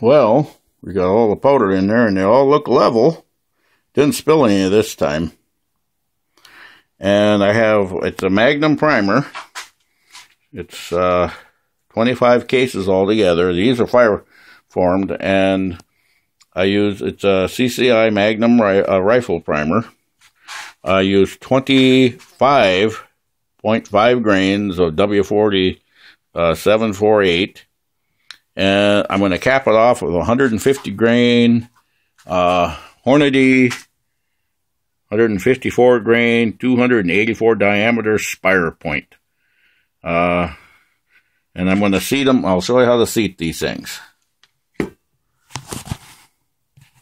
Well, we got all the powder in there and they all look level. Didn't spill any this time. And I have, it's a Magnum primer. It's uh, 25 cases altogether. These are fire formed and I use, it's a CCI Magnum ri uh, rifle primer. I use 25.5 grains of W40 uh, 748 and uh, I'm going to cap it off with 150 grain uh, Hornady, 154 grain, 284 diameter spire point. Uh, and I'm going to seat them. I'll show you how to seat these things.